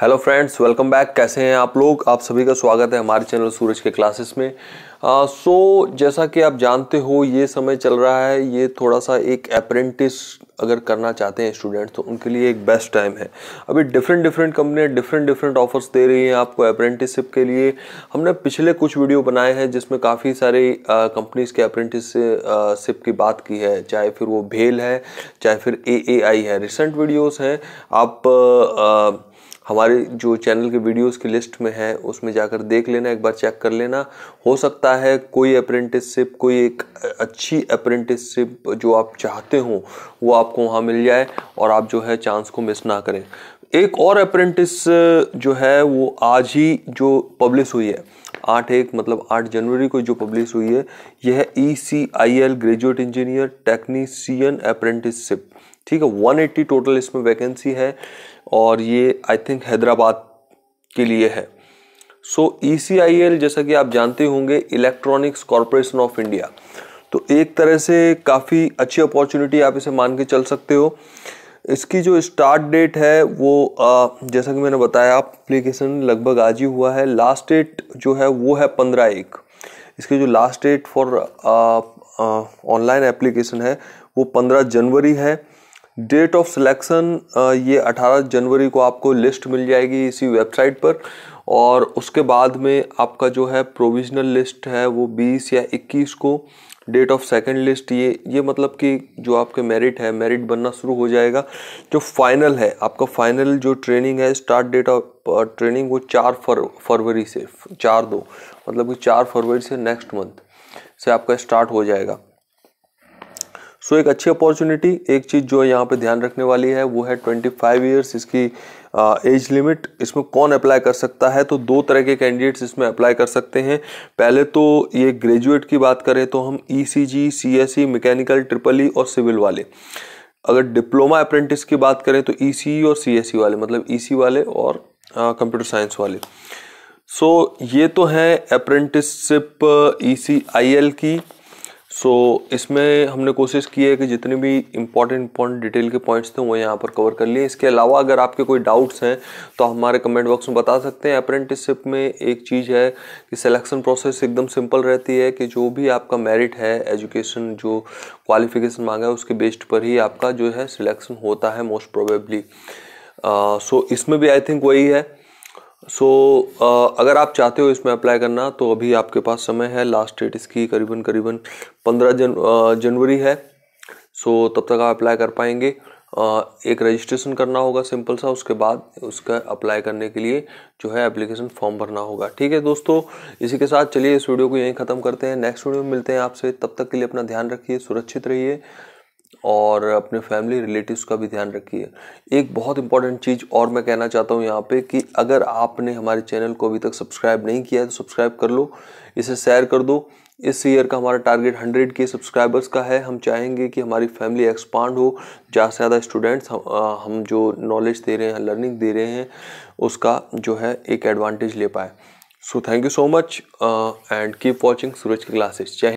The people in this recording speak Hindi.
हेलो फ्रेंड्स वेलकम बैक कैसे हैं आप लोग आप सभी का स्वागत है हमारे चैनल सूरज के क्लासेस में uh, सो जैसा कि आप जानते हो ये समय चल रहा है ये थोड़ा सा एक अप्रेंटिस अगर करना चाहते हैं स्टूडेंट्स तो उनके लिए एक बेस्ट टाइम है अभी डिफरेंट डिफरेंट कंपनियां डिफरेंट डिफरेंट ऑफर्स दे रही हैं आपको अप्रेंटिसशिप के लिए हमने पिछले कुछ वीडियो बनाए हैं जिसमें काफ़ी सारे कंपनीज के अप्रेंटिसशिप की बात की है चाहे फिर वो भेल है चाहे फिर ए है रिसेंट वीडियोज़ हैं आप आ, आ, हमारे जो चैनल के वीडियोस की लिस्ट में है उसमें जाकर देख लेना एक बार चेक कर लेना हो सकता है कोई अप्रेंटिसशिप कोई एक अच्छी अप्रेंटिसशिप जो आप चाहते हो वो आपको वहाँ मिल जाए और आप जो है चांस को मिस ना करें एक और अप्रेंटिस जो है वो आज ही जो पब्लिश हुई है आठ एक मतलब आठ जनवरी को जो पब्लिश हुई है यह E C I L graduate engineer technician apprenticeship ठीक है 180 टोटल इसमें वैकेंसी है और ये आई थिंक हैदराबाद के लिए है सो ई e जैसा कि आप जानते होंगे इलेक्ट्रॉनिक्स कॉरपोरेशन ऑफ इंडिया तो एक तरह से काफ़ी अच्छी अपॉर्चुनिटी आप इसे मान के चल सकते हो इसकी जो स्टार्ट डेट है वो जैसा कि मैंने बताया अप्लीकेशन लगभग आज ही हुआ है लास्ट डेट जो है वो है पंद्रह एक इसकी जो last date for online application है वो पंद्रह जनवरी है डेट ऑफ सिलेक्शन ये 18 जनवरी को आपको लिस्ट मिल जाएगी इसी वेबसाइट पर और उसके बाद में आपका जो है प्रोविजनल लिस्ट है वो 20 या 21 को डेट ऑफ सेकंड लिस्ट ये ये मतलब कि जो आपके मेरिट है मेरिट बनना शुरू हो जाएगा जो फाइनल है आपका फाइनल जो ट्रेनिंग है स्टार्ट डेट ऑफ ट्रेनिंग वो चार फर फरवरी से चार दो मतलब कि चार फरवरी से नेक्स्ट मंथ से आपका स्टार्ट हो जाएगा सो एक अच्छी अपॉर्चुनिटी एक चीज़ जो यहाँ पे ध्यान रखने वाली है वो है 25 ईयर्स इसकी एज लिमिट इसमें कौन अप्लाई कर सकता है तो दो तरह के कैंडिडेट्स इसमें अप्लाई कर सकते हैं पहले तो ये ग्रेजुएट की बात करें तो हम E C G C S E mechanical triple E और सिविल वाले अगर डिप्लोमा अप्रेंटिस की बात करें तो ई सी ई और सी एस ई वाले मतलब ई e सी e वाले और कंप्यूटर साइंस वाले सो so, ये तो हैं apprenticeship E C I L की सो so, इसमें हमने कोशिश की है कि जितने भी इंपॉर्टेंट इंपॉर्टेंट डिटेल के पॉइंट्स थे वो यहाँ पर कवर कर लिए इसके अलावा अगर आपके कोई डाउट्स हैं तो हमारे कमेंट बॉक्स में बता सकते हैं अप्रेंटिसशिप में एक चीज़ है कि सिलेक्शन प्रोसेस एकदम सिंपल रहती है कि जो भी आपका मेरिट है एजुकेशन जो क्वालिफिकेशन मांगा है उसके बेस्ड पर ही आपका जो है सिलेक्शन होता है मोस्ट प्रोबेबली सो इसमें भी आई थिंक वही है सो so, uh, अगर आप चाहते हो इसमें अप्लाई करना तो अभी आपके पास समय है लास्ट डेट इसकी करीबन करीबन पंद्रह जन uh, जनवरी है सो so, तब तक आप अप्लाई कर पाएंगे uh, एक रजिस्ट्रेशन करना होगा सिंपल सा उसके बाद उसका अप्लाई करने के लिए जो है एप्लीकेशन फॉर्म भरना होगा ठीक है दोस्तों इसी के साथ चलिए इस वीडियो को यहीं ख़त्म करते हैं नेक्स्ट वीडियो में मिलते हैं आपसे तब तक के लिए अपना ध्यान रखिए सुरक्षित रहिए और अपने फैमिली रिलेटिव्स का भी ध्यान रखिए एक बहुत इंपॉर्टेंट चीज़ और मैं कहना चाहता हूँ यहाँ पे कि अगर आपने हमारे चैनल को अभी तक सब्सक्राइब नहीं किया है तो सब्सक्राइब कर लो इसे शेयर कर दो इस ईयर का हमारा टारगेट 100 के सब्सक्राइबर्स का है हम चाहेंगे कि हमारी फैमिली एक्सपांड हो ज़्यादा से ज़्यादा स्टूडेंट्स हम, हम जो नॉलेज दे रहे हैं लर्निंग दे रहे हैं उसका जो है एक एडवांटेज ले पाए so thank you so much and keep watching Suraj की क्लासेस जय